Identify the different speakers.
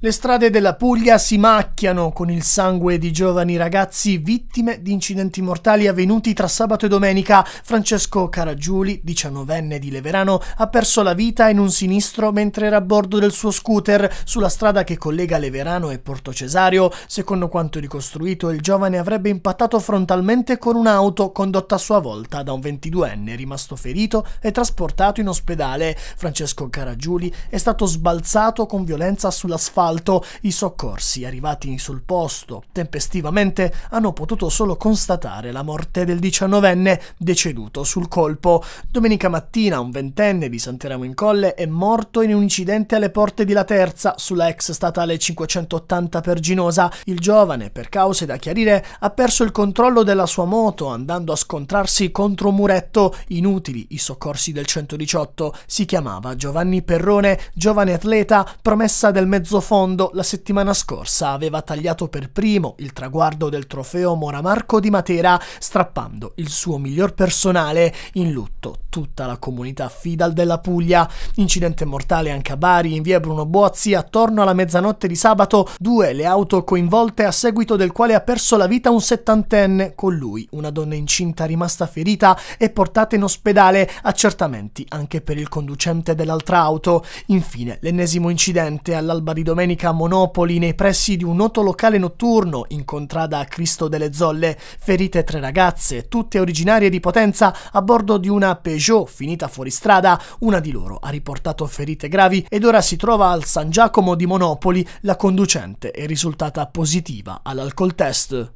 Speaker 1: Le strade della Puglia si macchiano con il sangue di giovani ragazzi vittime di incidenti mortali avvenuti tra sabato e domenica. Francesco Caragiuli, 19enne di Leverano, ha perso la vita in un sinistro mentre era a bordo del suo scooter sulla strada che collega Leverano e Porto Cesario. Secondo quanto ricostruito, il giovane avrebbe impattato frontalmente con un'auto condotta a sua volta da un 22enne rimasto ferito e trasportato in ospedale. Francesco Caragiuli è stato sbalzato con violenza sulla sull'asfalto asfalto, i soccorsi arrivati sul posto tempestivamente hanno potuto solo constatare la morte del diciannovenne deceduto sul colpo. Domenica mattina un ventenne di Santeramo in Colle è morto in un incidente alle porte di La Terza sulla ex statale 580 Perginosa. Il giovane, per cause da chiarire, ha perso il controllo della sua moto andando a scontrarsi contro un muretto. Inutili i soccorsi del 118. Si chiamava Giovanni Perrone, giovane atleta, promessa del mezzofondo fondo, la settimana scorsa aveva tagliato per primo il traguardo del trofeo Moramarco di Matera, strappando il suo miglior personale in lutto tutta la comunità Fidal della Puglia. Incidente mortale anche a Bari, in via Bruno Bozzi, attorno alla mezzanotte di sabato, due le auto coinvolte a seguito del quale ha perso la vita un settantenne, con lui una donna incinta rimasta ferita e portata in ospedale, accertamenti anche per il conducente dell'altra auto. Infine, l'ennesimo incidente all'alba di domenica domenica a Monopoli, nei pressi di un noto locale notturno, incontrada a Cristo delle Zolle, ferite tre ragazze, tutte originarie di Potenza, a bordo di una Peugeot finita fuori strada. Una di loro ha riportato ferite gravi ed ora si trova al San Giacomo di Monopoli. La conducente è risultata positiva all'alcol test.